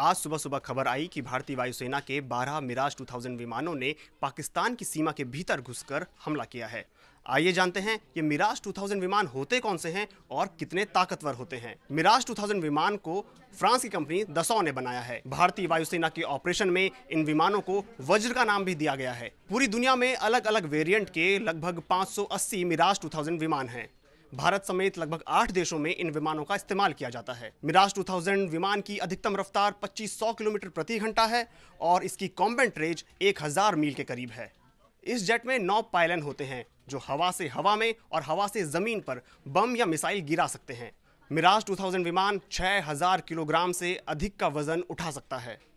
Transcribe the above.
आज सुबह सुबह खबर आई कि भारतीय वायुसेना के 12 मिराज 2000 विमानों ने पाकिस्तान की सीमा के भीतर घुसकर हमला किया है आइए जानते हैं ये मिराज 2000 विमान होते कौन से हैं और कितने ताकतवर होते हैं मिराज 2000 विमान को फ्रांस की कंपनी दसौ ने बनाया है भारतीय वायुसेना के ऑपरेशन में इन विमानों को वज्र का नाम भी दिया गया है पूरी दुनिया में अलग अलग वेरिएंट के लगभग 580 मिराज 2000 विमान हैं भारत समेत लगभग आठ देशों में इन विमानों का इस्तेमाल किया जाता है मिराज 2000 विमान की अधिकतम रफ्तार 2500 किलोमीटर प्रति घंटा है और इसकी कॉम्बेंट रेंज 1000 मील के करीब है इस जेट में नौ पायलन होते हैं जो हवा से हवा में और हवा से ज़मीन पर बम या मिसाइल गिरा सकते हैं मिराज 2000 विमान 6000 किलोग्राम से अधिक का वजन उठा सकता है